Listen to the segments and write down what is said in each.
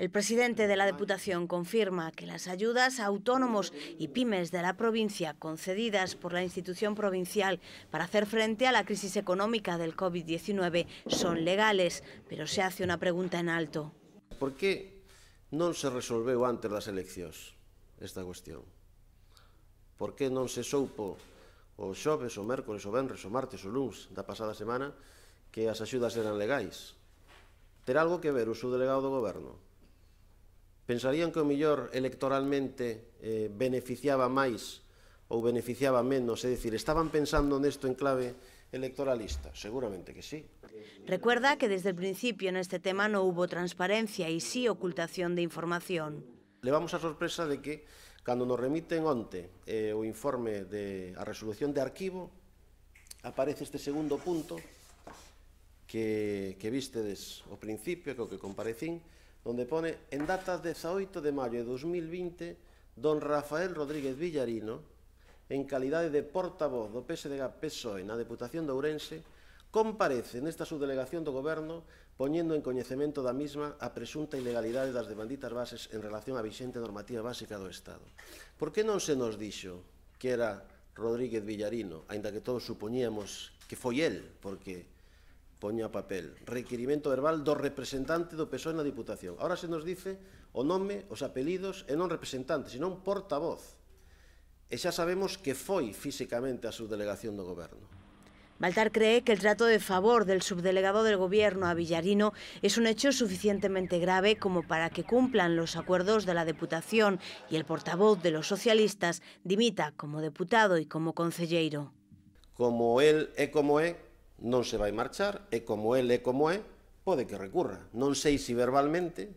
El presidente de la Diputación confirma que las ayudas a autónomos y pymes de la provincia concedidas por la institución provincial para hacer frente a la crisis económica del COVID-19 son legales, pero se hace una pregunta en alto. Por qué non se resolveu antes das eleccións esta cuestión? Por qué non se soupo o xoves, o mércores, o venres, o martes, o luns da pasada semana que as axudas eran legais? Ter algo que ver o seu delegado do goberno? pensarían que o millor electoralmente eh, beneficiaba máis ou beneficiaba menos, é dicir, estaban pensando nesto en clave electoralista? Seguramente que sí. Recuerda que desde el principio neste tema non houve transparencia e sí ocultación de información. Levamos a sorpresa de que cando nos remiten onte eh, o informe de a resolución de arquivo aparece este segundo punto que, que vistedes o principio, que o que comparecín, onde pone en data 18 de maio de 2020 don Rafael Rodríguez Villarino en calidade de portavoz do PSDG PSOE na Deputación de Ourense comparece nesta subdelegación do Goberno poñendo en coñecemento da misma a presunta ilegalidade das demanditas bases en relación á vixente normativa básica do Estado. Por que non se nos dixo que era Rodríguez Villarino, aínda que todos supoñíamos que foi el, porque poña papel. requerimiento verbal do representante do en la Diputación. Ahora se nos dice o nome, os apelidos en un representante, sino un portavoz. E sabemos que fue físicamente a subdelegación de gobierno. Baltar cree que el trato de favor del subdelegado del gobierno a Villarino es un hecho suficientemente grave como para que cumplan los acuerdos de la Deputación y el portavoz de los socialistas dimita como diputado y como concelleiro. Como él es como é, non se vai marchar e como el é como é, pode que recurra. Non sei se verbalmente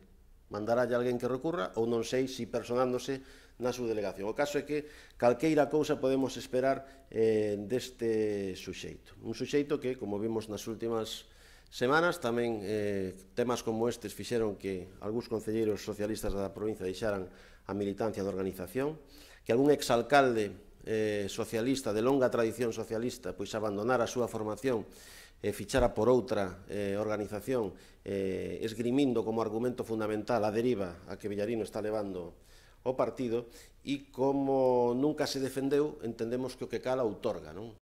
mandará mandaralle alguén que recurra ou non sei se personándose na súa delegación. O caso é que calqueira cousa podemos esperar eh, deste suxeito. Un suxeito que, como vimos nas últimas semanas, tamén eh, temas como estes fixeron que algúns concelleiros socialistas da provincia deixaran a militancia da organización, que algún exalcalde eh, socialista, de longa tradición socialista, pois abandonar a súa formación e fichara por outra eh, organización, eh, esgrimindo como argumento fundamental a deriva a que Villarino está levando o partido, e como nunca se defendeu, entendemos que o que cala outorga, non?